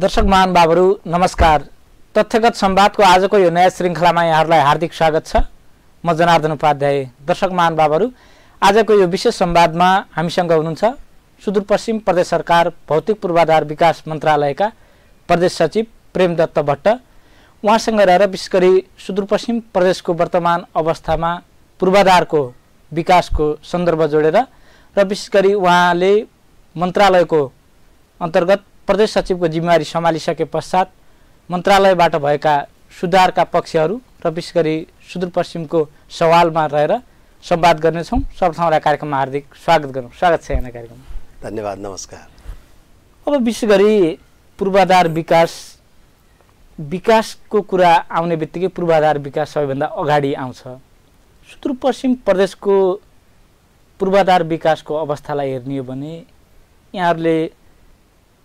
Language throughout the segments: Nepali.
दर्शक महानुभावहरू नमस्कार तथ्यगत सम्वादको आजको यो नयाँ श्रृङ्खलामा यहाँहरूलाई हार्दिक स्वागत छ म जनार्दन उपाध्याय दर्शक महानुभावहरू आजको यो विशेष सम्वादमा हामीसँग हुनुहुन्छ सुदूरपश्चिम प्रदेश सरकार भौतिक पूर्वाधार विकास मन्त्रालयका प्रदेश सचिव प्रेम दत्त भट्ट उहाँसँग रहेर विशेष गरी सुदूरपश्चिम प्रदेशको वर्तमान अवस्थामा पूर्वाधारको विकासको सन्दर्भ जोडेर र विशेष गरी उहाँले मन्त्रालयको अन्तर्गत प्रदेश सचिवको जिम्मेवारी सम्हालिसके पश्चात मन्त्रालयबाट भएका सुधारका पक्षहरू र विशेष गरी सुदूरपश्चिमको सवालमा रहेर संवाद गर्नेछौँ सर्वप्रथम कार्यक्रममा हार्दिक स्वागत गरौँ स्वागत छ यहाँ कार्यक्रममा धन्यवाद नमस्कार अब विशेष गरी पूर्वाधार विकास विकासको कुरा आउने बित्तिकै पूर्वाधार विकास सबैभन्दा अगाडि आउँछ सुदूरपश्चिम प्रदेशको पूर्वाधार विकासको अवस्थालाई हेर्ने हो भने यहाँहरूले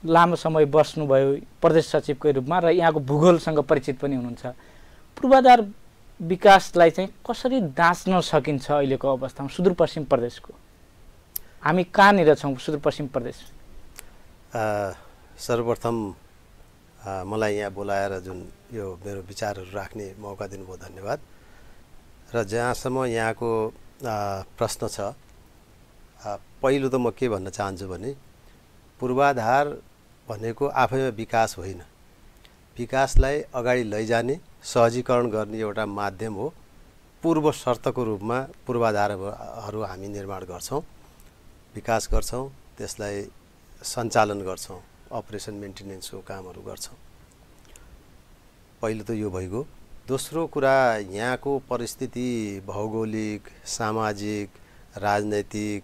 लामो समय बस्नुभयो प्रदेश सचिवकै रूपमा र यहाँको भूगोलसँग परिचित पनि हुनुहुन्छ पूर्वाधार विकासलाई चाहिँ कसरी दाँच्न सकिन्छ अहिलेको अवस्थामा सुदूरपश्चिम प्रदेशको हामी कहाँनिर छौँ सुदूरपश्चिम प्रदेश सर्वप्रथम मलाई यहाँ बोलाएर जुन यो मेरो विचारहरू राख्ने मौका दिनुभयो धन्यवाद र जहाँसम्म यहाँको प्रश्न छ पहिलो त म के भन्न चाहन्छु भने पूर्वाधार भनेको आफैमा विकास होइन विकासलाई अगाडि लैजाने सहजीकरण गर्ने एउटा माध्यम हो पूर्व शर्तको रूपमा पूर्वाधारहरू हामी निर्माण गर्छौँ विकास गर्छौँ त्यसलाई सञ्चालन गर्छौँ अपरेसन मेन्टेनेन्सको कामहरू गर्छौँ पहिलो त यो भइगयो दोस्रो कुरा यहाँको परिस्थिति भौगोलिक सामाजिक राजनैतिक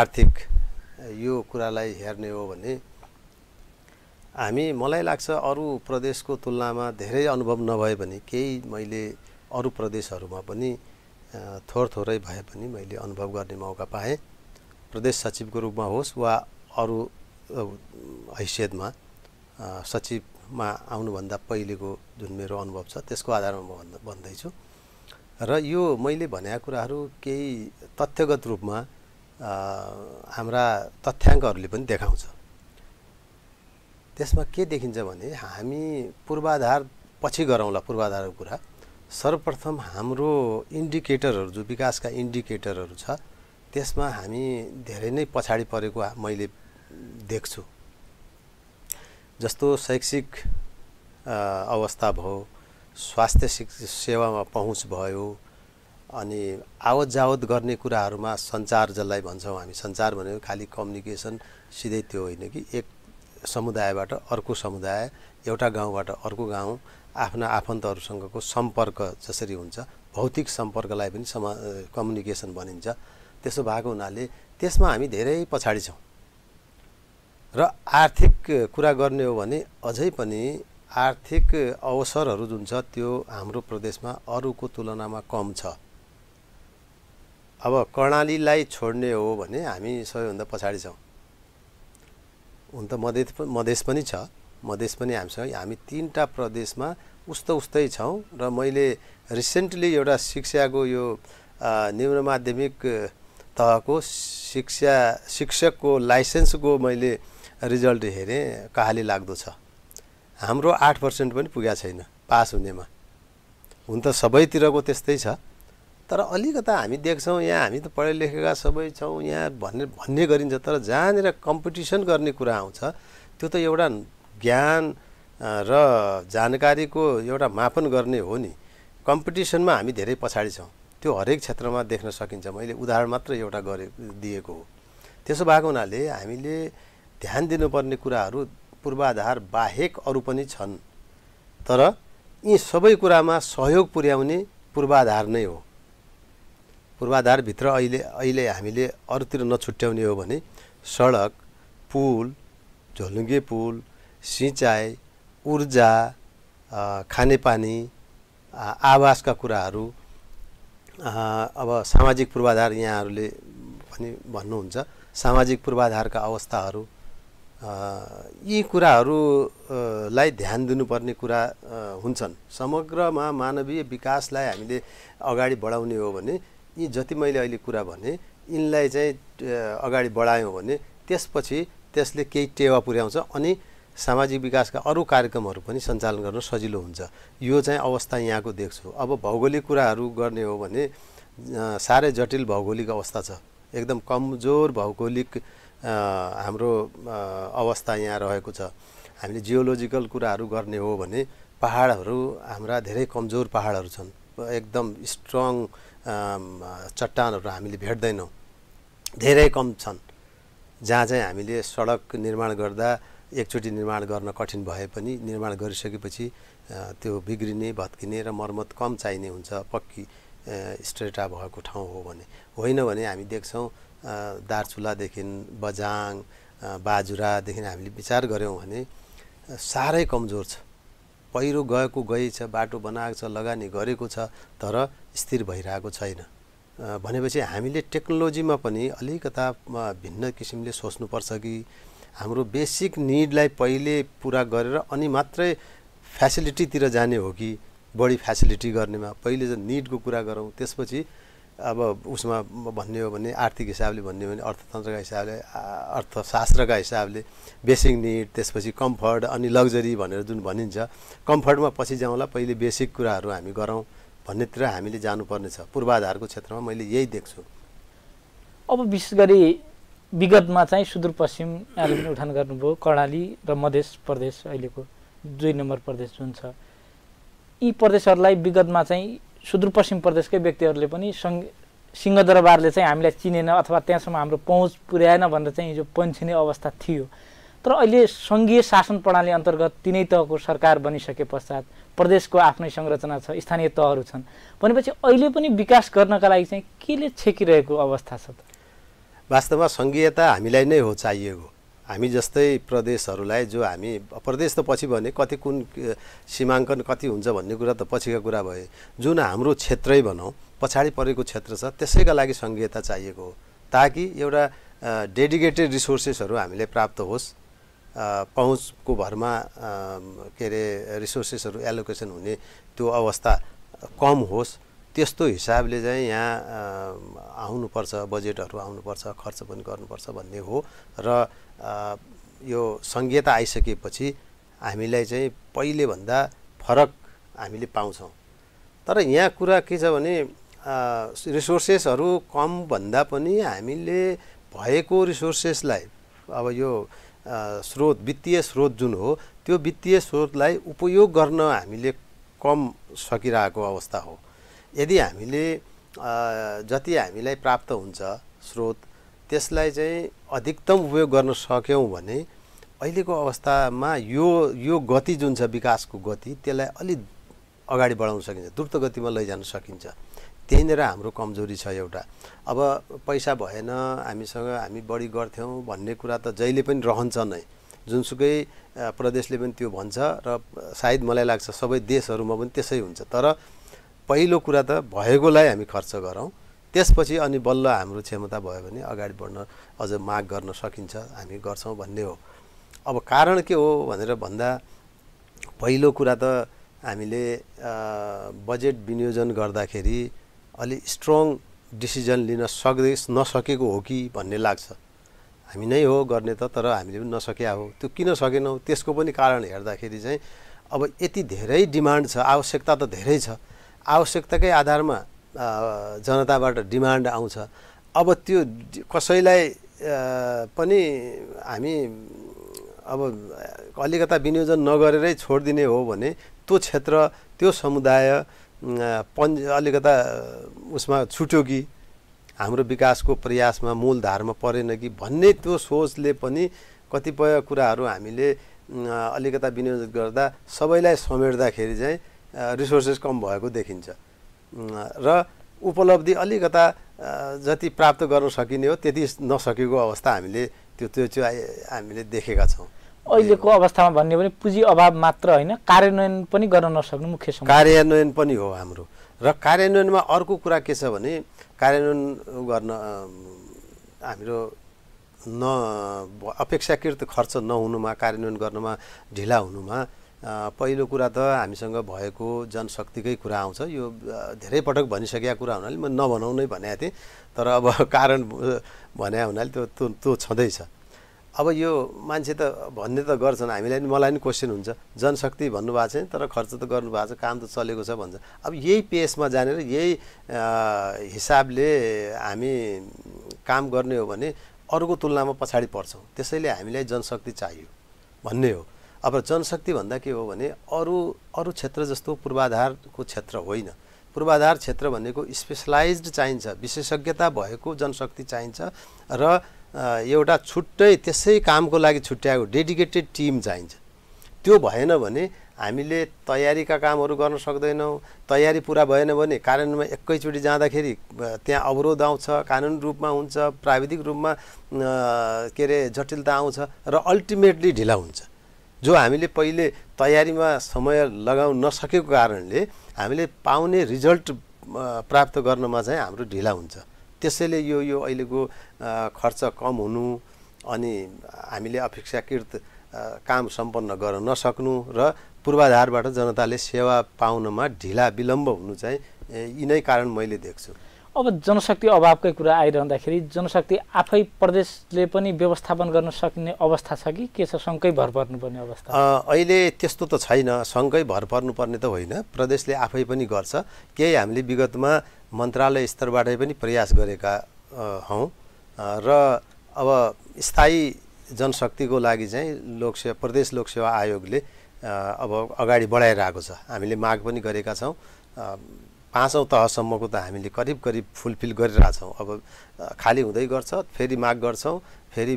आर्थिक यो कुरालाई हेर्ने हो भने हामी मलाई लाग्छ अरू प्रदेशको तुलनामा धेरै अनुभव नभए पनि केही मैले अरू प्रदेशहरूमा पनि थोर थोरै भए पनि मैले अनुभव गर्ने मौका पाएँ प्रदेश सचिवको रूपमा होस् वा अरू हैसियतमा सचिवमा आउनुभन्दा पहिलेको जुन मेरो अनुभव छ त्यसको आधारमा म भन् भन्दैछु र यो मैले भनेका कुराहरू केही तथ्यगत रूपमा हाम्रा तथ्याङ्कहरूले पनि देखाउँछ त्यसमा के देखिन्छ भने हामी पूर्वाधार पछि गरौँला पूर्वाधारको कुरा सर्वप्रथम हाम्रो इन्डिकेटरहरू जो विकासका इन्डिकेटरहरू छ त्यसमा हामी धेरै नै पछाडि परेको मैले देख्छु जस्तो शैक्षिक अवस्था भयो स्वास्थ्य सेवामा पहुँच भयो अनि आवत जावत गर्ने कुराहरूमा सञ्चार जसलाई भन्छौँ हामी सञ्चार भनेको खालि कम्युनिकेसन सिधै त्यो होइन कि एक समुदायबाट अर्को समुदाय एउटा गाउँबाट अर्को गाउँ आफ्ना आफन्तहरूसँगको सम्पर्क जसरी हुन्छ भौतिक सम्पर्कलाई पनि समा कम्युनिकेसन भनिन्छ त्यसो भएको हुनाले त्यसमा हामी धेरै पछाडि छौँ र आर्थिक कुरा गर्ने हो भने अझै पनि आर्थिक अवसरहरू जुन छ त्यो हाम्रो प्रदेशमा अरूको तुलनामा कम छ अब कर्णालीलाई छोड्ने हो भने हामी सबैभन्दा पछाडि छौँ हुन त मधेस मधेस पनि छ मधेस पनि हामीसँग हामी तिनवटा प्रदेशमा उस्तो उस्तै छौँ र मैले रिसेन्टली एउटा शिक्षाको यो निम्न माध्यमिक तहको शिक्षा शिक्षकको लाइसेन्सको मैले रिजल्ट हेरेँ कहाली लाग्दो छ हाम्रो आठ पर्सेन्ट पनि पुगेको छैन पास हुनेमा हुन त सबैतिरको त्यस्तै छ तर अलिकता हामी देख्छौँ यहाँ हामी त पढे लेखेका सबै छौँ यहाँ भन्ने भन्ने गरिन्छ तर जहाँनिर कम्पिटिसन गर्ने कुरा आउँछ त्यो त एउटा ज्ञान र जानकारीको एउटा मापन गर्ने हो नि कम्पिटिसनमा हामी धेरै पछाडि छौँ त्यो हरेक क्षेत्रमा देख्न सकिन्छ मैले उदाहरण मात्र एउटा गरे दिएको हो त्यसो भएको हुनाले हामीले ध्यान दिनुपर्ने कुराहरू पूर्वाधार बाहेक अरू पनि छन् तर यी सबै कुरामा सहयोग पुर्याउने पूर्वाधार नै हो पूर्वाधारभित्र अहिले अहिले हामीले अरूतिर नछुट्याउने हो भने सडक पुल झोलुङ्गे पुल सिँचाइ ऊर्जा खानेपानी आवासका कुराहरू अब सामाजिक पूर्वाधार यहाँहरूले पनि भन्नुहुन्छ सामाजिक पूर्वाधारका अवस्थाहरू यी कुराहरूलाई ध्यान दिनुपर्ने कुरा हुन्छन् समग्रमा मानवीय विकासलाई हामीले अगाडि बढाउने हो भने यी जति मैले अहिले कुरा भने यिनलाई चाहिँ अगाडि बढायौँ भने त्यसपछि त्यसले केही टेवा पुर्याउँछ अनि सामाजिक विकासका अरू कार्यक्रमहरू पनि सञ्चालन गर्न सजिलो हुन्छ यो चाहिँ अवस्था यहाँको देख्छु अब भौगोलिक कुराहरू गर्ने हो भने साह्रै जटिल भौगोलिक अवस्था छ एकदम कमजोर भौगोलिक हाम्रो अवस्था यहाँ रहेको छ हामीले जियोलोजिकल कुराहरू गर्ने हो भने पाहाडहरू हाम्रा धेरै कमजोर पाहाडहरू छन् एकदम स्ट्रङ चट्टानहरू हामीले भेट्दैनौँ धेरै कम छन् जहाँ चाहिँ हामीले सडक निर्माण गर्दा एकचोटि निर्माण गर्न कठिन भए पनि निर्माण गरिसकेपछि त्यो बिग्रिने भत्किने र मर्मत कम चाहिने हुन्छ पक्की स्ट्रेटा भएको ठाउँ हो भने होइन भने हामी देख्छौँ दार्चुलादेखि बजाङ बाजुरादेखि हामीले विचार गऱ्यौँ भने साह्रै कमजोर छ पहिरो गएको गएछ बाटो बनाएको छ लगानी गरेको छ तर स्थिर भइरहेको छैन भनेपछि हामीले टेक्नोलोजीमा पनि अलिकता भिन्न किसिमले सोच्नुपर्छ कि हाम्रो बेसिक निडलाई पहिले पुरा गरेर अनि मात्रै फेसिलिटीतिर जाने हो कि बढी फेसिलिटी गर्नेमा पहिले निडको कुरा गरौँ त्यसपछि अब उसमा भन्ने हो भने आर्थिक हिसाबले भन्ने हो भने अर्थतन्त्रका हिसाबले अर्थशास्त्रका हिसाबले बेसिक निड त्यसपछि कम्फर्ट अनि लग्जरी भनेर जुन भनिन्छ कम्फर्टमा पछि जाउँला पहिले बेसिक कुराहरू हामी गरौँ भन्नेतिर हामीले जानुपर्नेछ पूर्वाधारको क्षेत्रमा मैले यही देख्छु अब विशेष गरी विगतमा चाहिँ सुदूरपश्चिम पनि उठान गर्नुभयो कर्णाली र मधेस प्रदेश अहिलेको दुई नम्बर प्रदेश जुन छ यी प्रदेशहरूलाई विगतमा चाहिँ सुदूरपश्चिम प्रदेशकै व्यक्तिहरूले पनि सङ्घ सिंहदरबारले चाहिँ हामीलाई चिनेन अथवा त्यहाँसम्म हाम्रो पहुँच पुर्याएन भनेर चाहिँ हिजो पन्छिने अवस्था थियो तर अहिले सङ्घीय शासन प्रणाली अन्तर्गत तिनै तहको सरकार बनिसके पश्चात प्रदेशको आफ्नै संरचना छ स्थानीय तहहरू छन् भनेपछि अहिले पनि विकास गर्नका लागि चाहिँ केले छेकिरहेको अवस्था छ त वास्तवमा सङ्घीयता हामीलाई नै हो चाहिएको हामी जस्तै प्रदेशहरूलाई जो हामी प्रदेश त पछि भने कति कुन सीमाङ्कन कति हुन्छ भन्ने कुरा त पछिका कुरा भए जुन हाम्रो क्षेत्रै भनौँ पछाडि परेको क्षेत्र छ त्यसैका लागि सङ्घीयता चाहिएको हो ताकि एउटा डेडिकेटेड रिसोर्सेसहरू हामीले प्राप्त होस् पहुँचको भरमा के अरे रिसोर्सेसहरू एलोकेसन हुने त्यो अवस्था कम होस् त्यस्तो हिसाबले चाहिँ यहाँ आउनुपर्छ बजेटहरू आउनुपर्छ खर्च पनि गर्नुपर्छ भन्ने हो र यो सङ्घीयता आइसकेपछि हामीलाई चाहिँ पहिलेभन्दा फरक हामीले पाउँछौँ तर यहाँ कुरा के छ भने रिसोर्सेसहरू कम भन्दा पनि हामीले भएको रिसोर्सेसलाई अब यो स्रोत वित्तीय स्रोत जुन हो त्यो वित्तीय स्रोतलाई उपयोग गर्न हामीले कम सकिरहेको अवस्था हो यदि हामीले जति हामीलाई प्राप्त हुन्छ स्रोत त्यसलाई चाहिँ अधिकतम उपयोग गर्न सक्यौँ भने अहिलेको अवस्थामा यो यो गति जुन छ विकासको गति त्यसलाई अलिक अगाडि बढाउन सकिन्छ द्रुत गतिमा लैजान सकिन्छ त्यहीँनिर हाम्रो कमजोरी छ एउटा अब पैसा भएन हामीसँग हामी बढी गर्थ्यौँ भन्ने कुरा त जहिले पनि रहन्छ नै जुनसुकै प्रदेशले पनि त्यो भन्छ र सायद मलाई लाग्छ सबै देशहरूमा पनि त्यसै हुन्छ तर पहिलो कुरा त भएकोलाई हामी खर्च गरौँ त्यसपछि अनि बल्ल हाम्रो क्षमता भयो भने अगाडि बढ्न अझ माग गर्न सकिन्छ हामी गर्छौँ भन्ने हो अब कारण के हो भनेर भन्दा पहिलो कुरा त हामीले बजेट विनियोजन गर्दाखेरि अलि स्ट्रङ डिसिजन लिन सक्दै नसकेको हो कि भन्ने लाग्छ हामी नै हो गर्ने त तर हामीले पनि नसकिया हो त्यो किन सकेनौँ त्यसको पनि कारण हेर्दाखेरि चाहिँ अब यति धेरै डिमान्ड छ आवश्यकता त धेरै छ आवश्यकताकै आधारमा जनताबाट डिमान्ड आउँछ अब त्यो कसैलाई पनि हामी अब अलिकता विनियोजन नगरेरै छोडिदिने हो भने त्यो क्षेत्र त्यो समुदाय पन् अलिकता उसमा छुट्यो कि हाम्रो विकासको प्रयासमा मूलधारमा परेन कि भन्ने त्यो सोचले पनि कतिपय कुराहरू हामीले अलिकता विनियोजित गर्दा सबैलाई समेट्दाखेरि चाहिँ रिसोर्सेस कम भएको देखिन्छ र उपलब्धि अलिकता जति प्राप्त गर्न सकिने हो त्यति नसकेको अवस्था हामीले त्यो त्यो चाहिँ हामीले देखेका छौँ अहिलेको अवस्थामा भन्यो भने पुँजी अभाव मात्र होइन कार्यान्वयन पनि गर्न नसक्नु मुख्य कार्यान्वयन पनि हो हाम्रो र कार्यान्वयनमा अर्को कुरा के छ भने कार्यान्वयन गर्न हाम्रो न अपेक्षाकृत खर्च नहुनुमा कार्यान्वयन गर्नमा ढिला हुनुमा पहिलो कुरा त हामीसँग भएको जनशक्तिकै कुरा आउँछ यो धेरै पटक भनिसकेका कुरा हुनाले म नभनाउनै भनेको थिएँ तर अब कारण भने हुनाले त्यो त्यो छँदैछ अब यो मान्छे त भन्ने त गर्छन् हामीलाई नि मलाई नि क्वेसन हुन्छ जनशक्ति भन्नुभएको छ तर खर्च त गर्नुभएको छ काम त चलेको छ भन्छ अब यही पेसमा जानेर यही हिसाबले हामी काम गर्ने हो भने अरूको तुलनामा पछाडि पर्छौँ त्यसैले हामीलाई जनशक्ति चाहियो भन्ने हो अब जनशक्ति भन्दा के हो भने अरू अरू क्षेत्र जस्तो पूर्वाधारको क्षेत्र होइन पूर्वाधार क्षेत्र भनेको स्पेसलाइज चाहिन्छ विशेषज्ञता भएको जनशक्ति चाहिन्छ र एउटा छुट्टै त्यसै कामको लागि छुट्याएको डेडिकेटेड टिम चाहिन्छ त्यो भएन भने हामीले तयारीका कामहरू गर्न सक्दैनौँ तयारी पुरा भएन भने कार्यान्वयनमा एकैचोटि जाँदाखेरि त्यहाँ अवरोध आउँछ कानुन रूपमा हुन्छ प्राविधिक रूपमा के अरे जटिलता आउँछ र अल्टिमेटली ढिला हुन्छ जो हामीले पहिले तयारीमा समय लगाउन नसकेको कारणले हामीले पाउने रिजल्ट प्राप्त गर्नमा चाहिँ हाम्रो ढिला हुन्छ त्यसैले यो यो अहिलेको खर्च कम हुनु अनि हामीले अपेक्षाकृत काम सम्पन्न गर्न नसक्नु र पूर्वाधारबाट जनताले सेवा पाउनमा ढिला विलम्ब हुनु चाहिँ यिनै कारण मैले देख्छु अब जनशक्ति अभावकै कुरा आइरहँदाखेरि जनशक्ति आफै प्रदेशले पनि व्यवस्थापन गर्न सक्ने अवस्था छ कि के छ सङ्घकै भर पर्नुपर्ने अवस्था अहिले त्यस्तो त छैन सङ्घकै भर पर्नुपर्ने त होइन प्रदेशले आफै पनि गर्छ केही हामीले विगतमा मन्त्रालय स्तरबाटै पनि प्रयास गरेका हौँ र अब स्थायी जनशक्तिको लागि चाहिँ लोकसेवा प्रदेश लोकसेवा आयोगले अब अगाडि बढाइरहेको छ हामीले माग पनि गरेका छौँ पाँचौँ तहसम्मको त हामीले करिब करिब फुलफिल गरिरहेछौँ अब खाली हुँदै गर्छ फेरि माग गर्छौँ फेरि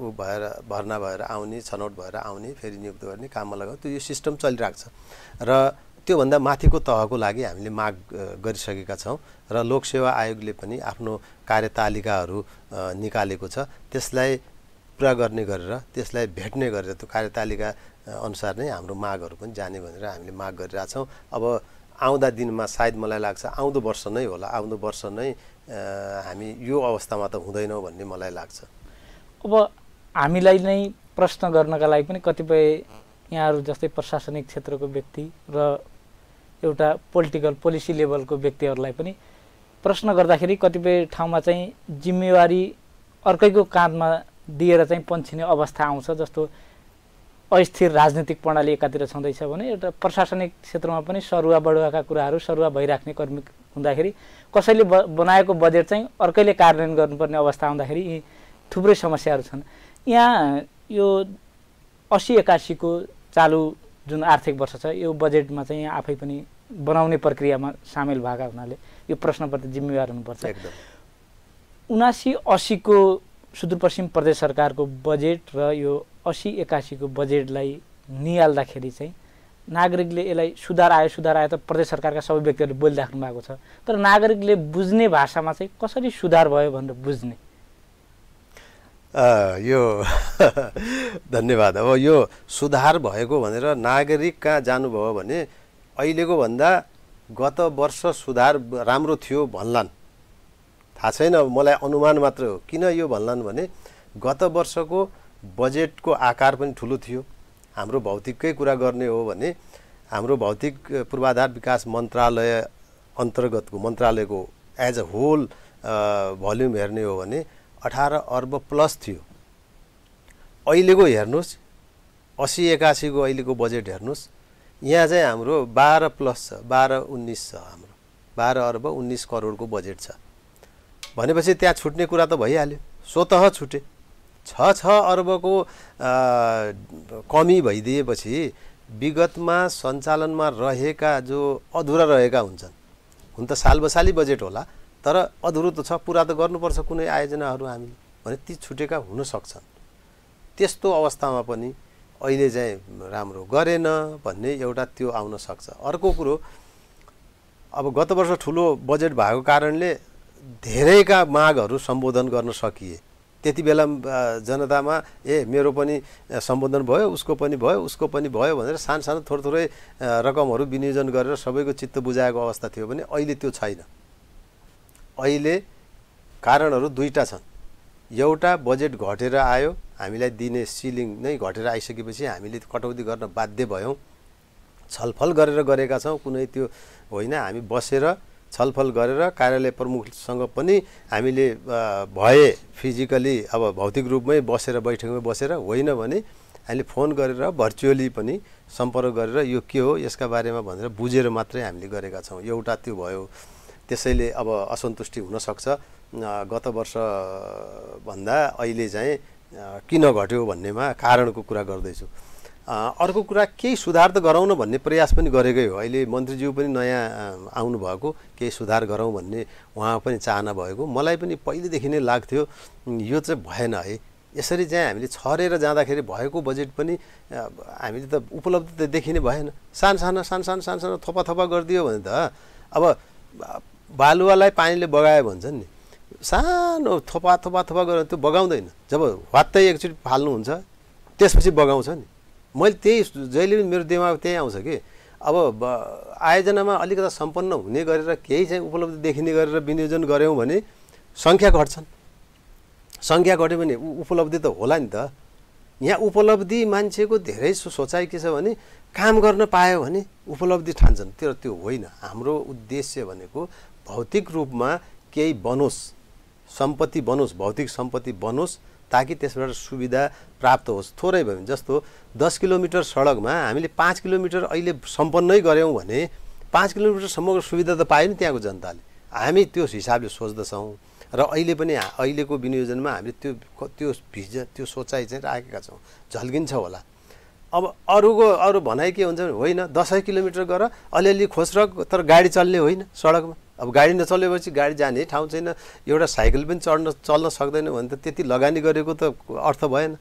ऊ भएर भर्ना भएर आउने छनौट भएर आउने फेरि नियुक्त गर्ने काममा लगाउने त्यो यो सिस्टम चलिरहेको छ र त्योभन्दा माथिको तहको लागि हामीले माग गरिसकेका छौँ र लोकसेवा आयोगले पनि आफ्नो कार्यतालिकाहरू निकालेको छ त्यसलाई पुरा गर्ने गरेर त्यसलाई भेट्ने गरेर त्यो कार्यतालिका अनुसार नै हाम्रो मागहरू पनि जाने भनेर हामीले माग गरिरहेछौँ अब आउँदा दिनमा सायद मलाई लाग्छ आउँदो वर्ष नै होला आउँदो वर्ष नै हामी यो अवस्थामा त हुँदैनौँ भन्ने मलाई लाग्छ अब हामीलाई नै प्रश्न गर्नका लागि पनि कतिपय यहाँहरू जस्तै प्रशासनिक क्षेत्रको व्यक्ति र एउटा पोलिटिकल पोलिसी लेभलको व्यक्तिहरूलाई पनि प्रश्न गर्दाखेरि कतिपय ठाउँमा चाहिँ जिम्मेवारी अर्कैको काँधमा दिएर चाहिँ पन्छिने अवस्था आउँछ जस्तो अस्थिर राजनीतिक प्रणाली एकातिर छँदैछ भने एउटा प्रशासनिक क्षेत्रमा पनि सरुवा बढुवाका कुराहरू सरुवा भइराख्ने कर्मी हुँदाखेरि कसैले ब बनाएको बजेट चाहिँ अर्कैले कार्यान्वयन गर्नुपर्ने अवस्था आउँदाखेरि यी थुप्रै समस्याहरू छन् यहाँ यो असी एकासीको चालु जुन आर्थिक वर्ष छ यो बजेटमा चाहिँ यहाँ आफै पनि बनाउने प्रक्रियामा सामेल भएका हुनाले यो प्रश्नप्रति जिम्मेवार हुनुपर्छ उनासी असीको सुदूरपश्चिम प्रदेश सरकारको बजेट र यो असी एकासीको बजेटलाई निहाल्दाखेरि चाहिँ नागरिकले यसलाई सुधार आयो सुधार आयो त प्रदेश सरकारका सबै व्यक्तिहरूले बोलिराख्नु भएको छ तर नागरिकले बुझ्ने भाषामा चाहिँ कसरी सुधार भयो भनेर बुझ्ने आ, यो धन्यवाद अब यो सुधार भएको भनेर नागरिक कहाँ जानुभयो भने अहिलेको भन्दा गत वर्ष सुधार राम्रो थियो भन्लान् थाहा छैन मलाई अनुमान मात्र हो किन यो भन्लान् भने गत वर्षको बजेटको आकार पनि ठुलो थियो हाम्रो भौतिककै कुरा गर्ने हो भने हाम्रो भौतिक पूर्वाधार विकास मन्त्रालय अन्तर्गतको मन्त्रालयको एज अ होल भल्युम हेर्ने हो भने अठार अर्ब प्लस थियो अहिलेको हेर्नुहोस् असी एकासीको अहिलेको बजेट हेर्नुहोस् यहाँ चाहिँ हाम्रो बाह्र प्लस छ बाह्र उन्नाइस छ हाम्रो बाह्र अर्ब उन्नाइस करोडको बजेट छ भनेपछि त्यहाँ छुट्ने कुरा त भइहाल्यो स्वत छुटे छ छ अर्बको कमी भइदिएपछि विगतमा सञ्चालनमा रहेका जो अधुरा रहेका हुन्छन् हुन त सालबसाली बजेट होला तर अधुरो त छ पुरा त गर्नुपर्छ कुनै आयोजनाहरू हामीले भने ती छुटेका हुन सक्छन् त्यस्तो अवस्थामा पनि अहिले चाहिँ राम्रो गरेन भन्ने एउटा त्यो आउन सक्छ अर्को कुरो अब गत वर्ष ठुलो बजेट भएको कारणले धेरैका मागहरू सम्बोधन गर्न सकिए त्यति बेला जनतामा ए मेरो पनि सम्बोधन भयो उसको पनि भयो उसको पनि भयो भनेर सानो सानो थोरै थोरै रकमहरू विनियोजन गरेर सबैको चित्त बुझाएको अवस्था थियो भने अहिले त्यो छैन अहिले कारणहरू दुईवटा छन् एउटा बजेट घटेर आयो हामीलाई दिने सिलिङ नै घटेर आइसकेपछि हामीले कटौती गर्न बाध्य भयौँ छलफल गरेर गरेका छौँ कुनै त्यो होइन हामी बसेर छलफल गरेर कार्यालय प्रमुखसँग पनि हामीले भए फिजिकली अब भौतिक रूपमै बसेर बैठकमै बसेर होइन भने हामीले फोन गरेर भर्चुअली पनि सम्पर्क गरेर यो के हो यसका बारेमा भनेर बुझेर मात्रै हामीले गरेका छौँ एउटा त्यो भयो त्यसैले अब असन्तुष्टि हुनसक्छ गत वर्षभन्दा अहिले चाहिँ किन घट्यो भन्नेमा कारणको कुरा गर्दैछु अर्को कुरा केही सुधार त गराउन भन्ने प्रयास पनि गरेकै हो अहिले मन्त्रीज्यू पनि नयाँ आउनुभएको केही सुधार गरौँ भन्ने उहाँ पनि चाहना भएको मलाई पनि पहिलेदेखि नै लाग्थ्यो यो चाहिँ भएन है यसरी चाहिँ हामीले छरेर जाँदाखेरि भएको बजेट पनि हामीले त उपलब्ध त देखिने भएन सानो सानो सानो सानो सानो सानो थोपा थोपा गरिदियो भने त अब बालुवालाई पानीले बगायो भन्छन् नि सानो थोपा थोपा थोपा गरेर त्यो बगाउँदैन जब वात्तै एकचोटि फाल्नुहुन्छ त्यसपछि बगाउँछ नि मैले त्यही जहिले पनि मेरो दिमाग त्यही आउँछ कि अब आयोजनामा अलिकता सम्पन्न हुने गरेर केही चाहिँ उपलब्धि देखिने गरेर विनियोजन गऱ्यौँ भने सङ्ख्या घट्छन् सङ्ख्या घट्यो भने उपलब्धि त होला नि त यहाँ उपलब्धि मान्छेको धेरै सोचाइ के छ भने काम गर्न पायो भने उपलब्धि ठान्छन् त्यो त्यो होइन हाम्रो उद्देश्य भनेको भौतिक रूपमा केही बनोस् सम्पत्ति बनोस् भौतिक सम्पत्ति बनोस् ताकि त्यसबाट सुविधा प्राप्त होस् थोरै भयो भने जस्तो दस किलोमिटर सडकमा हामीले पाँच किलोमिटर अहिले सम्पन्नै गऱ्यौँ भने पाँच किलोमिटरसम्मको सुविधा त पायो नि त्यहाँको जनताले हामी त्यो हिसाबले सोच्दछौँ र अहिले पनि अहिलेको विनियोजनमा हामीले त्यो त्यो भिजन त्यो सोचाइ चाहिँ राखेका छौँ झल्किन्छ होला अब अरूको अरू भनाइ के हुन्छ भने होइन दसैँ किलोमिटर गर अलिअलि र तर गाडी चल्ने होइन सडकमा अब गाडी नचलेपछि गाडी जाने ठाउँ छैन एउटा साइकल पनि चढ्न चल्न सक्दैन भने त त्यति लगानी गरेको त अर्थ भएन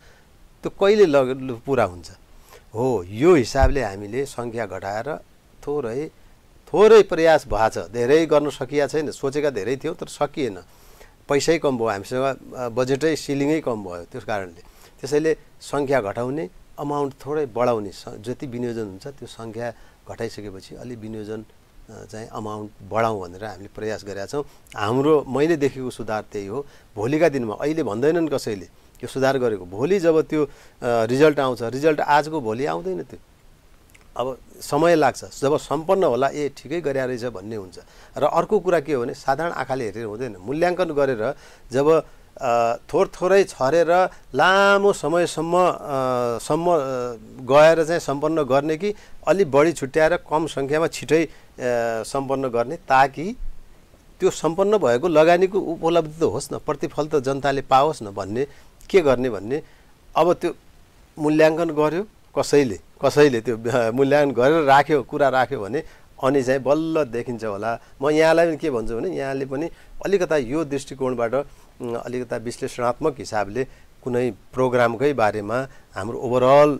त्यो कहिले लग पुरा हुन्छ हो यो हिसाबले हामीले सङ्ख्या घटाएर थोरै थोरै प्रयास भएको छ धेरै गर्न सकिया छैन सोचेका धेरै थियो तर सकिएन पैसै कम भयो हामीसँग बजेटै सिलिङै कम भयो त्यस कारणले त्यसैले सङ्ख्या घटाउने अमाउन्ट थोरै बढाउने जति विनियोजन हुन्छ त्यो सङ्ख्या घटाइसकेपछि अलिक विनियोजन चाहिँ अमाउन्ट बढाउँ भनेर हामीले प्रयास गरेका छौँ हाम्रो मैले देखेको सुधार त्यही हो भोलिका दिनमा अहिले भन्दैनन् कसैले यो सुधार गरेको भोलि जब त्यो रिजल्ट आउँछ रिजल्ट आजको भोलि आउँदैन त्यो अब समय लाग्छ जब सम्पन्न होला ए ठिकै गरेर रहेछ भन्ने हुन्छ र अर्को कुरा के हो भने साधारण आँखाले हेरेर हुँदैन मूल्याङ्कन गरेर जब थोर थोरै छरेर लामो समयसम्म सम्म गएर चाहिँ सम्पन्न गर्ने कि अलि बढी छुट्याएर कम सङ्ख्यामा छिटै सम्पन्न गर्ने ताकि त्यो सम्पन्न भएको लगानीको उपलब्धि त होस् न प्रतिफल त जनताले पाओस् न भन्ने के गर्ने भन्ने अब त्यो मूल्याङ्कन गर्यो कसैले कसैले त्यो मूल्याङ्कन गरेर राख्यो कुरा राख्यो भने अनि चाहिँ बल्ल देखिन्छ होला म यहाँलाई पनि के भन्छु भने यहाँले पनि अलिकता यो दृष्टिकोणबाट अलिकता विश्लेषणात्मक हिसाबले कुनै प्रोग्रामकै बारेमा हाम्रो ओभरअल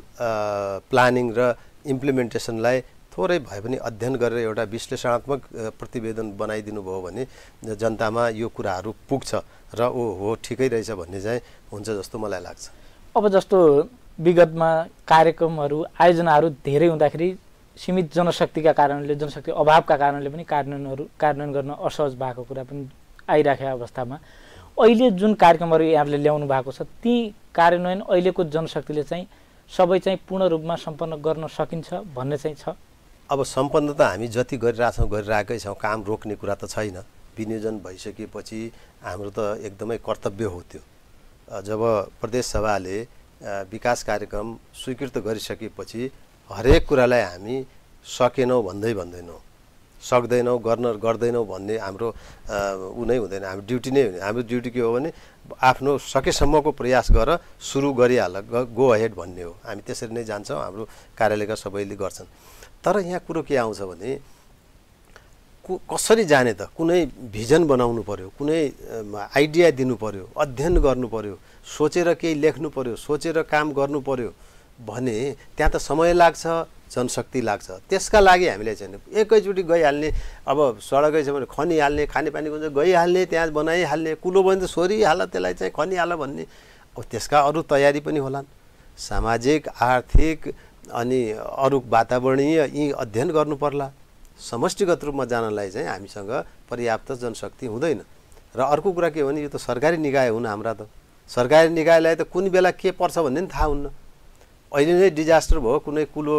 प्लानिङ र इम्प्लिमेन्टेसनलाई थोरै भए पनि अध्ययन गरेर एउटा विश्लेषणात्मक प्रतिवेदन बनाइदिनु भयो भने जनतामा यो कुराहरू पुग्छ र ओ हो ठिकै रहेछ भन्ने चाहिँ हुन्छ जस्तो मलाई लाग्छ अब जस्तो विगतमा कार्यक्रमहरू आयोजनाहरू धेरै हुँदाखेरि सीमित जनशक्तिका कारणले जनशक्ति अभावका कारणले पनि कार्यान्वयनहरू कार्यान्वयन गर्न असहज भएको कुरा पनि आइराखेको अवस्थामा अहिले जुन कार्यक्रमहरू यहाँले ल्याउनु भएको छ ती कार्यान्वयन अहिलेको जनशक्तिले चाहिँ सबै चाहिँ पूर्ण रूपमा सम्पन्न गर्न सकिन्छ भन्ने चाहिँ छ अब सम्पन्न त हामी जति गरिरहेछौँ गरिरहेकै छौँ काम रोक्ने कुरा त छैन विनियोजन भइसकेपछि हाम्रो त एकदमै कर्तव्य हो त्यो जब प्रदेशसभाले विकास कार्यक्रम स्वीकृत गरिसकेपछि हरेक कुरालाई हामी सकेनौँ भन्दै भन्दैनौँ सक्दैनौँ गर्न गर्दैनौँ भन्ने हाम्रो ऊ नै हुँदैन हाम्रो ड्युटी नै हुने हाम्रो ड्युटी के हो भने आफ्नो सकेसम्मको प्रयास गर सुरु गरिहाल गो अहेड भन्ने हो हामी त्यसरी नै जान्छौँ हाम्रो कार्यालयका सबैले गर्छन् तर यहाँ कुरो के आउँछ भने कु कसरी जाने त कुनै भिजन बनाउनु पऱ्यो कुनै आइडिया दिनु पऱ्यो अध्ययन गर्नु पऱ्यो सोचेर केही लेख्नु पऱ्यो सोचेर काम गर्नु पऱ्यो भने त्यहाँ त समय लाग्छ जनशक्ति लाग्छ त्यसका लागि हामीले चाहिँ एकैचोटि गइहाल्ने अब सडकै छ भने खनिहाल्ने खानेपानीको चाहिँ गइहाल्ने त्यहाँ बनाइहाल्ने कुलो भने त सोरिहाल त्यसलाई चाहिँ खनिहाल भन्ने अब त्यसका अरू तयारी पनि होलान् सामाजिक आर्थिक अनि अरू वातावरणीय यी अध्ययन गर्नु पर्ला समष्टिगत रूपमा जानलाई चाहिँ हामीसँग पर्याप्त जनशक्ति हुँदैन र अर्को कुरा के हो भने यो त सरकारी निकाय हुन् हाम्रा त सरकारी निकायलाई त कुन बेला के पर्छ भन्ने पनि थाहा हुन्न अहिले नै डिजास्टर भयो कुनै कुलो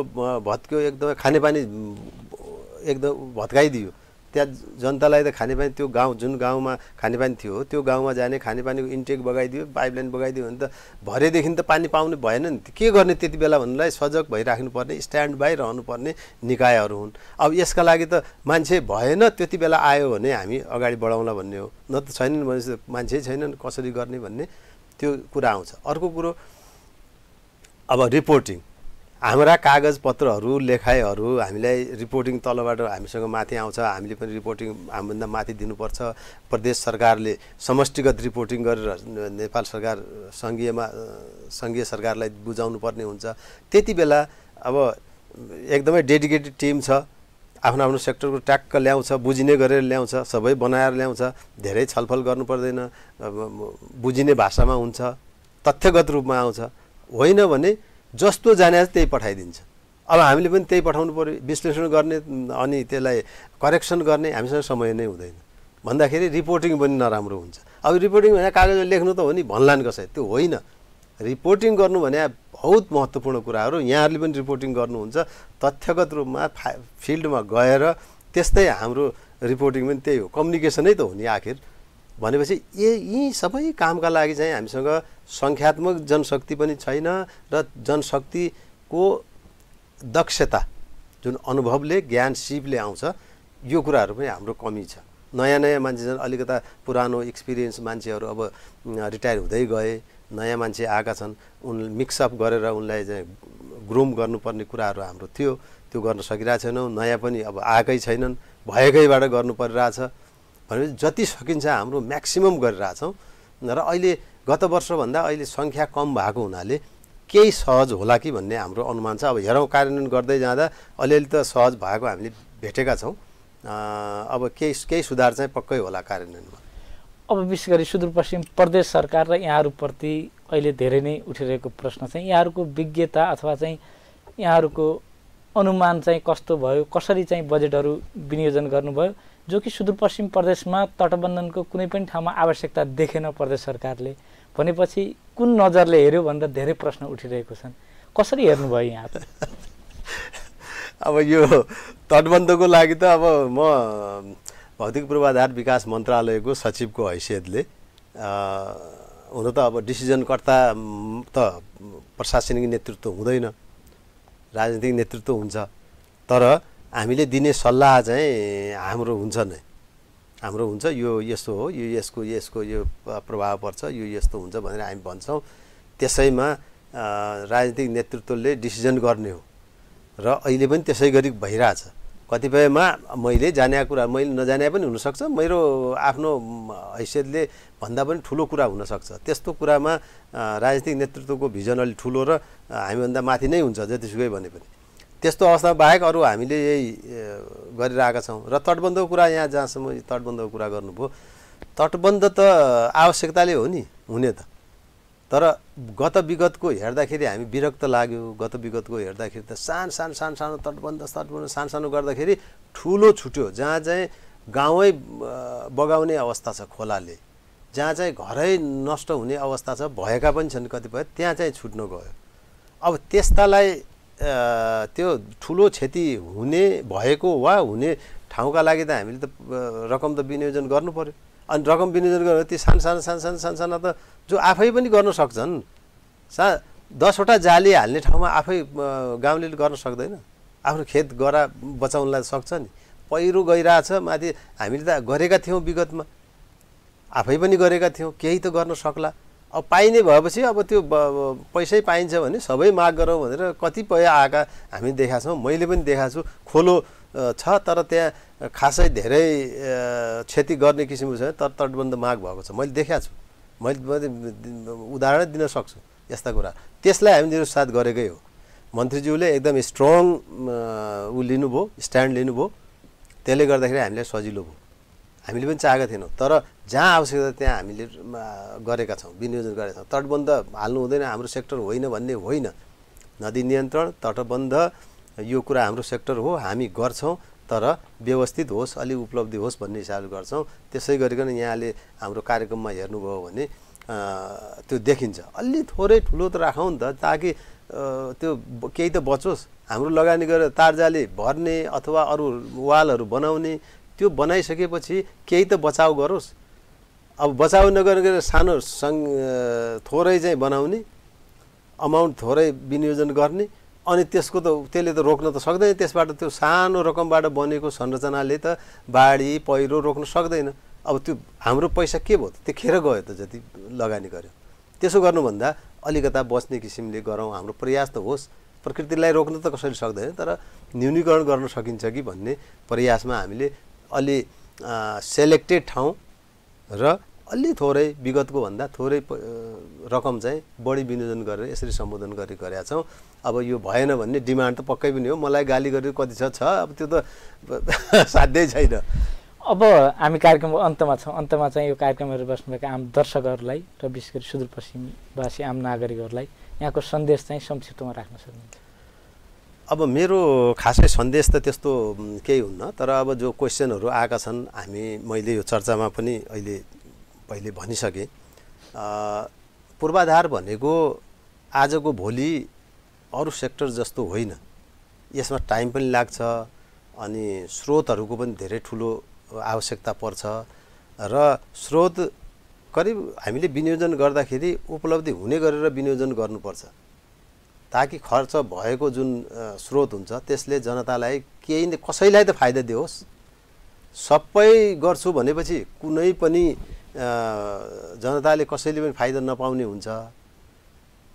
भत्क्यो एकदमै खानेपानी एकदम भत्काइदियो त्यहाँ जनतालाई त खानेपानी त्यो गाउँ जुन गाउँमा खानेपानी थियो त्यो गाउँमा जाने खानेपानीको इन्टेक बगाइदियो पाइपलाइन बगाइदियो भने त भरेदेखि त पानी पाउने भएन नि के गर्ने त्यति बेला भन्नुलाई सजग भइराख्नुपर्ने स्ट्यान्ड बाई रहनुपर्ने निकायहरू हुन् अब यसका लागि त मान्छे भएन त्यति बेला आयो भने हामी अगाडि बढाउँला भन्ने हो न त छैनन् भनेपछि मान्छे छैनन् कसरी गर्ने भन्ने त्यो कुरा आउँछ अर्को कुरो अब रिपोर्टिङ हाम्रा कागजपत्रहरू लेखाइहरू हामीलाई रिपोर्टिङ तलबाट हामीसँग माथि आउँछ हामीले पनि रिपोर्टिङ हामीभन्दा माथि दिनुपर्छ प्रदेश सरकारले समष्टिगत रिपोर्टिङ गरेर नेपाल सरकार सङ्घीयमा सङ्घीय सरकारलाई बुझाउनु पर्ने हुन्छ त्यति बेला अब एकदमै डेडिकेटेड टिम छ आफ्नो आफ्नो सेक्टरको ट्याक्क ल्याउँछ बुझिने गरेर ल्याउँछ सबै बनाएर ल्याउँछ धेरै छलफल गर्नु पर्दैन बुझिने भाषामा हुन्छ तथ्यगत रूपमा आउँछ होइन भने जस्तो जाने त्यही पठाइदिन्छ अब हामीले पनि त्यही पठाउनु पऱ्यो विश्लेषण गर्ने अनि त्यसलाई करेक्सन गर्ने हामीसँग समय नै हुँदैन भन्दाखेरि रिपोर्टिङ पनि नराम्रो हुन्छ अब रिपोर्टिङ भने कागजमा लेख्नु त हो नि भन्लान् कसै त्यो होइन रिपोर्टिङ गर्नु भने बहुत महत्त्वपूर्ण कुराहरू यहाँहरूले पनि रिपोर्टिङ गर्नुहुन्छ तथ्यगत रूपमा फा फिल्डमा गएर त्यस्तै हाम्रो रिपोर्टिङ पनि त्यही हो कम्युनिकेसनै त हो नि आखिर भनेपछि यी यी सबै कामका लागि चाहिँ हामीसँग सङ्ख्यात्मक जनशक्ति पनि छैन र जनशक्तिको दक्षता जुन अनुभवले ज्ञान सिपले आउँछ यो कुराहरू पनि हाम्रो कमी छ नयाँ नयाँ मान्छे झन् अलिकता पुरानो एक्सपिरियन्स मान्छेहरू अब रिटायर हुँदै गए नयाँ मान्छे आएका छन् उन मिक्सअप गरेर उनलाई चाहिँ ग्रुम गर्नुपर्ने कुराहरू हाम्रो थियो त्यो गर्न सकिरहेको छैनौँ नयाँ पनि अब आएकै छैनन् भएकैबाट गर्नु परिरहेछ भनेपछि जति सकिन्छ हाम्रो म्याक्सिमम् गरिरहेछौँ र अहिले गत वर्षभन्दा अहिले सङ्ख्या कम भएको हुनाले केही सहज होला कि भन्ने हाम्रो अनुमान छ अब हेरौँ कार्यान्वयन गर्दै जाँदा अलिअलि त सहज भएको हामीले भेटेका छौँ अब केही केही सुधार चाहिँ पक्कै होला कार्यान्वयनमा अब विशेष गरी सुदूरपश्चिम प्रदेश सरकार र यहाँहरूप्रति अहिले धेरै नै उठिरहेको प्रश्न चाहिँ यहाँहरूको विज्ञता अथवा चाहिँ यहाँहरूको अनुमान चाहिँ कस्तो भयो कसरी चाहिँ बजेटहरू विनियोजन गर्नुभयो जो कि सुदूरपश्चिम प्रदेशमा तटबन्धनको कुनै पनि ठाउँमा आवश्यकता देखेन प्रदेश सरकारले भनेपछि कुन नजरले हेऱ्यो भनेर धेरै प्रश्न उठिरहेको छन् कसरी हेर्नुभयो यहाँ त अब यो तटबन्धको लागि त अब म भौतिक पूर्वाधार विकास मन्त्रालयको सचिवको हैसियतले हुन त अब डिसिजनकर्ता त प्रशासनिक नेतृत्व हुँदैन राजनीतिक नेतृत्व हुन्छ तर हामीले दिने सल्लाह चाहिँ हाम्रो हुन्छ नै हाम्रो हुन्छ यो यस्तो हो यो यसको यसको यो प्रभाव पर्छ यो यस्तो हुन्छ भनेर हामी भन्छौँ त्यसैमा राजनीतिक नेतृत्वले डिसिजन गर्ने हो र अहिले पनि त्यसै गरी भइरहेछ कतिपयमा मैले जाने कुरा मैले नजाने पनि हुनसक्छ मेरो आफ्नो हैसियतले भन्दा पनि ठुलो कुरा हुनसक्छ त्यस्तो कुरामा राजनीतिक नेतृत्वको भिजन अलिक ठुलो र हामीभन्दा माथि नै हुन्छ जतिसुकै भने पनि त्यस्तो अवस्थामा बाहेक अरू हामीले यही गरिरहेका छौँ र तटबन्धको कुरा यहाँ जहाँसम्म तटबन्धको कुरा गर्नुभयो तटबन्ध त आवश्यकताले हो नि हुने त तर गत विगतको हेर्दाखेरि हामी विरक्त लाग्यो गत विगतको हेर्दाखेरि त सानो सानो सान सानो तटबन्ध तटबन्ध सानो सानो गर्दाखेरि ठुलो छुट्यो जहाँ चाहिँ गाउँै बगाउने अवस्था छ खोलाले जहाँ चाहिँ घरै नष्ट हुने अवस्था छ भएका पनि छन् कतिपय त्यहाँ चाहिँ छुट्नु गयो अब त्यस्तालाई त्यो ठुलो क्षति हुने भएको वा हुने ठाउँका लागि त हामीले त रकम त विनियोजन गर्नु पऱ्यो अनि रकम विनियोजन गर्नु ती सानो सानो सानो सानो सानो साना त जो आफै पनि गर्न सक्छन् सा दसवटा जाली हाल्ने ठाउँमा आफै गाउँले गर्न सक्दैन आफ्नो खेत गरा बचाउनलाई सक्छ नि पहिरो गइरहेछ माथि हामीले त गरेका थियौँ विगतमा आफै पनि गरेका थियौँ केही त गर्न सक्ला अब पाइने भएपछि अब त्यो पैसै पाइन्छ भने सबै माग गरौँ भनेर कतिपय आएका हामी देखाएको छौँ मैले पनि देखाएको छु खोलो छ तर त्यहाँ खासै धेरै क्षति गर्ने किसिमको छ तर तटबन्ध माग भएको छ मैले देखाएको छु मैले उदाहरणै दिन सक्छु यस्ता कुरा त्यसलाई हामी निरुत्साह गरेकै हो मन्त्रीज्यूले एकदम स्ट्रङ ऊ लिनुभयो स्ट्यान्ड लिनुभयो त्यसले गर्दाखेरि हामीलाई सजिलो भयो हामीले पनि चाहेका थिएनौँ तर जहाँ आवश्यकता त्यहाँ हामीले गरेका छौँ विनियोजन गरेका छौँ तटबन्ध हाल्नु हुँदैन हाम्रो सेक्टर होइन भन्ने होइन नदी नियन्त्रण तटबन्ध यो कुरा हाम्रो सेक्टर हो हामी गर्छौँ तर व्यवस्थित होस् अलि उपलब्धि होस् भन्ने हिसाबले गर्छौँ त्यसै गरिकन यहाँले हाम्रो कार्यक्रममा हेर्नुभयो भने त्यो देखिन्छ अलि थोरै ठुलो त राखौँ नि त ताकि त्यो केही त बचोस् हाम्रो लगानी गरेर तारजाले भर्ने अथवा अरू वालहरू बनाउने त्यो बनाइसकेपछि केही त बचाउ गरोस् अब बचाउ नगरेर सानो सङ्घ थोरै चाहिँ बनाउने अमाउन्ट थोरै विनियोजन गर्ने अनि त्यसको त त्यसले त रोक्न त सक्दैन त्यसबाट त्यो सानो रकमबाट बनेको संरचनाले त बाढी पहिरो रोक्न सक्दैन अब त्यो हाम्रो पैसा के भयो त्यो खेर गयो त जति लगानी गर्यो त्यसो गर्नुभन्दा अलिकता बस्ने किसिमले गरौँ हाम्रो प्रयास त होस् प्रकृतिलाई रोक्न त कसैले सक्दैन तर न्यूनीकरण गर्न सकिन्छ कि भन्ने प्रयासमा हामीले अलि सेलेक्टेड ठाउँ र अलि थोरै विगतको भन्दा थोरै रकम चाहिँ बढी विनियोजन गरेर यसरी सम्बोधन गरी गरेका छौँ अब यो भएन भन्ने डिमान्ड त पक्कै पनि हो मलाई गाली गरेर कति छ छ अब त्यो त साध्यै छैन अब हामी कार्यक्रमको अन्तमा छौँ अन्तमा चाहिँ यो कार्यक्रमहरू बस्नुभएका आम दर्शकहरूलाई र विशेष गरी सुदूरपश्चिमवासी आम नागरिकहरूलाई यहाँको सन्देश चाहिँ संक्षिप्तमा राख्न सक्नुहुन्छ अब मेरो खासै सन्देश त त्यस्तो केही हुन्न तर अब जो क्वेसनहरू आएका छन् हामी मैले यो चर्चामा पनि अहिले पहिले भनिसकेँ पूर्वाधार भनेको आजको भोलि अरू सेक्टर जस्तो होइन यसमा टाइम पनि लाग्छ अनि स्रोतहरूको पनि धेरै ठुलो आवश्यकता पर्छ र स्रोत करिब हामीले विनियोजन गर्दाखेरि उपलब्धि हुने गरेर विनियोजन गर्नुपर्छ ताकि खर्च भएको जुन स्रोत हुन्छ त्यसले जनतालाई केही कसैलाई त फाइदा दियोस् सबै गर्छु भनेपछि कुनै पनि जनताले कसैले पनि फाइदा नपाउने हुन्छ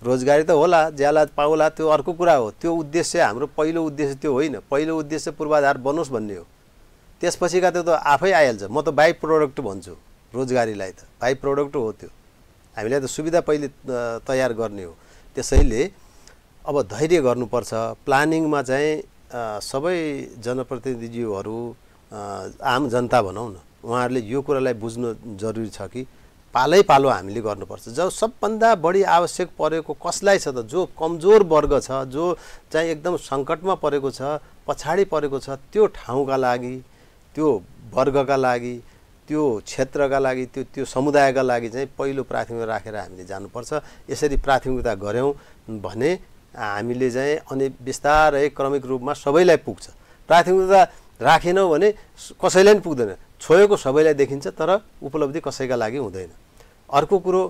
रोजगारी त होला ज्याला पाउला त्यो अर्को कुरा हो त्यो उद्देश्य हाम्रो पहिलो उद्देश्य त्यो होइन पहिलो उद्देश्य पूर्वाधार बनोस् भन्ने हो त्यसपछिका त्यो त आफै आइहाल्छ म त बाई प्रोडक्ट भन्छु रोजगारीलाई त बाई प्रोडक्ट हो त्यो हामीलाई त सुविधा पहिले तयार गर्ने हो त्यसैले अब धैर्य गर्नुपर्छ प्लानिङमा चाहिँ सबै जनप्रतिनिधिज्यूहरू आम जनता भनौँ न उहाँहरूले यो कुरालाई बुझ्नु जरुरी छ कि पालै पालो हामीले गर्नुपर्छ जब सबभन्दा बढी आवश्यक परेको कसलाई छ त जो कमजोर वर्ग छ जो चाहिँ एकदम सङ्कटमा परेको छ पछाडि परेको छ त्यो ठाउँका लागि त्यो वर्गका लागि त्यो क्षेत्रका लागि त्यो त्यो समुदायका लागि चाहिँ पहिलो प्राथमिकता राखेर हामीले जानुपर्छ यसरी प्राथमिकता गऱ्यौँ भने हामीले चाहिँ अनि बिस्तारै क्रमिक रूपमा सबैलाई पुग्छ प्राथमिकता राखेनौँ भने कसैलाई पनि पुग्दैन छोएको सबैलाई देखिन्छ तर उपलब्धि कसैका लागि हुँदैन अर्को कुरो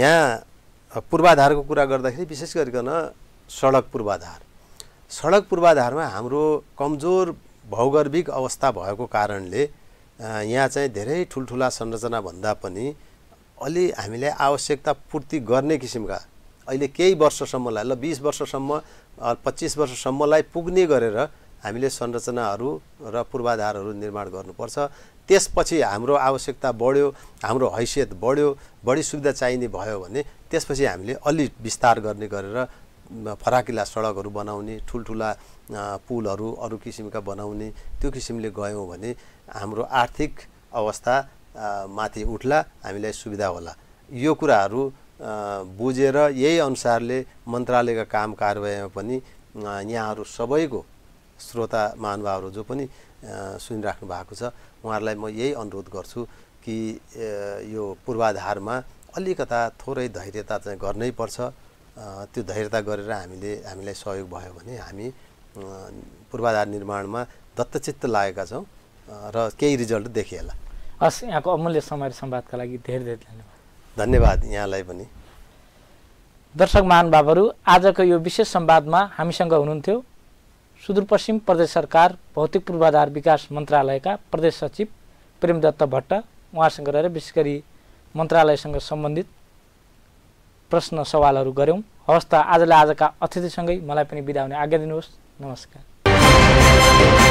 यहाँ पूर्वाधारको कुरा गर्दाखेरि विशेष गरिकन सडक पूर्वाधार सडक पूर्वाधारमा हाम्रो कमजोर भौगर्भिक अवस्था भएको कारणले यहाँ चाहिँ धेरै ठुल्ठुला संरचना भन्दा पनि अलि हामीलाई आवश्यकता पूर्ति गर्ने किसिमका अहिले केही वर्षसम्मलाई ल बिस वर्षसम्म पच्चिस वर्षसम्मलाई पुग्ने गरेर हामीले संरचनाहरू र पूर्वाधारहरू निर्माण गर्नुपर्छ त्यसपछि हाम्रो आवश्यकता बढ्यो हाम्रो हैसियत बढ्यो बढी सुविधा चाहिने भयो भने त्यसपछि हामीले अलि विस्तार गर्ने गरेर फराकिला सडकहरू बनाउने ठुल्ठुला पुलहरू अरू किसिमका बनाउने त्यो किसिमले गयौँ भने हाम्रो आर्थिक अवस्था माथि उठ्ला हामीलाई सुविधा होला यो कुराहरू बुझेर यही अनुसारले मन्त्रालयका काम कारवाहीमा पनि यहाँहरू सबैको श्रोता महानुभावहरू जो पनि सुनिराख्नु भएको छ उहाँहरूलाई म यही अनुरोध गर्छु कि यो पूर्वाधारमा अलिकता थोरै धैर्यता चाहिँ गर्नै पर्छ त्यो धैर्यता गरेर हामीले हामीलाई सहयोग भयो भने हामी पूर्वाधार निर्माणमा दत्तचित्त लागेका छौँ र केही रिजल्ट देखिएला हस् यहाँको अमूल्य समय सम्वादका लागि धेरै धेरै धन्यवाद धन्यवाद यहाँलाई पनि दर्शक महानुभावहरू आजको यो विशेष संवादमा हामीसँग हुनुहुन्थ्यो सुदूरपश्चिम प्रदेश सरकार भौतिक पूर्वाधार विकास मन्त्रालयका प्रदेश सचिव प्रेमदत्त भट्ट उहाँसँग रहेर विशेष गरी मन्त्रालयसँग सम्बन्धित प्रश्न सवालहरू गऱ्यौँ हवस् त आजलाई आजका अतिथिसँगै मलाई पनि बिदा हुने आज्ञा दिनुहोस् नमस्कार